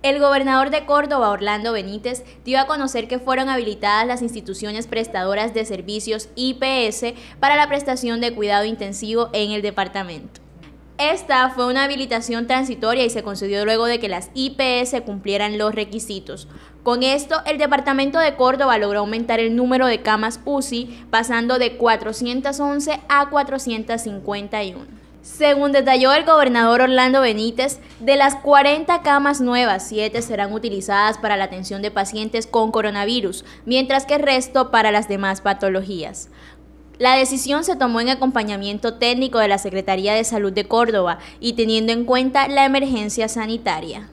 El gobernador de Córdoba, Orlando Benítez, dio a conocer que fueron habilitadas las instituciones prestadoras de servicios IPS para la prestación de cuidado intensivo en el departamento. Esta fue una habilitación transitoria y se concedió luego de que las IPS cumplieran los requisitos. Con esto, el Departamento de Córdoba logró aumentar el número de camas UCI, pasando de 411 a 451. Según detalló el gobernador Orlando Benítez, de las 40 camas nuevas, 7 serán utilizadas para la atención de pacientes con coronavirus, mientras que el resto para las demás patologías. La decisión se tomó en acompañamiento técnico de la Secretaría de Salud de Córdoba y teniendo en cuenta la emergencia sanitaria.